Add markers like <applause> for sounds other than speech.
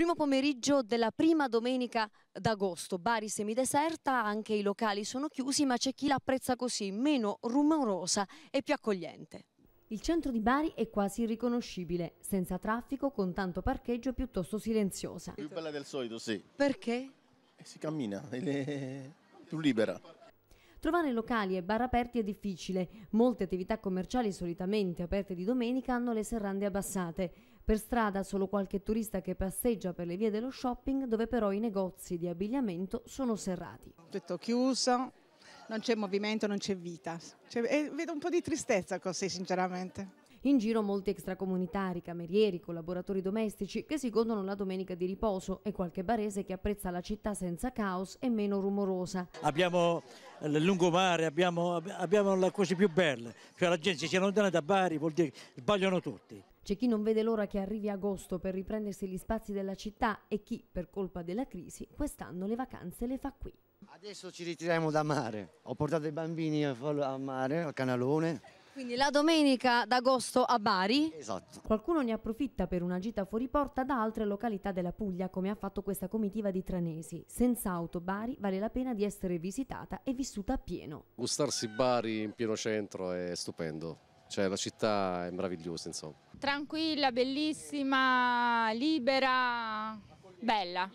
Primo pomeriggio della prima domenica d'agosto, Bari semideserta, anche i locali sono chiusi ma c'è chi l'apprezza così, meno rumorosa e più accogliente. Il centro di Bari è quasi irriconoscibile, senza traffico, con tanto parcheggio piuttosto silenziosa. Più bella del solito, sì. Perché? Eh, si cammina, <laughs> è più libera. Trovare locali e bar aperti è difficile. Molte attività commerciali solitamente aperte di domenica hanno le serrande abbassate. Per strada solo qualche turista che passeggia per le vie dello shopping, dove però i negozi di abbigliamento sono serrati. Tutto chiuso, non c'è movimento, non c'è vita. Cioè, eh, vedo un po' di tristezza così, sinceramente. In giro molti extracomunitari, camerieri, collaboratori domestici che si godono la domenica di riposo e qualche barese che apprezza la città senza caos e meno rumorosa. Abbiamo eh, il lungomare, abbiamo, abbiamo le cose più belle, cioè la gente si allontana da Bari, vuol dire che sbagliano tutti. C'è chi non vede l'ora che arrivi agosto per riprendersi gli spazi della città e chi, per colpa della crisi, quest'anno le vacanze le fa qui. Adesso ci ritiriamo da mare, ho portato i bambini a mare, al canalone, quindi la domenica d'agosto a Bari. Esatto. Qualcuno ne approfitta per una gita fuori porta da altre località della Puglia, come ha fatto questa comitiva di Tranesi. Senza auto Bari vale la pena di essere visitata e vissuta a pieno. Gustarsi Bari in pieno centro è stupendo. Cioè la città è meravigliosa, insomma. Tranquilla, bellissima, libera, bella.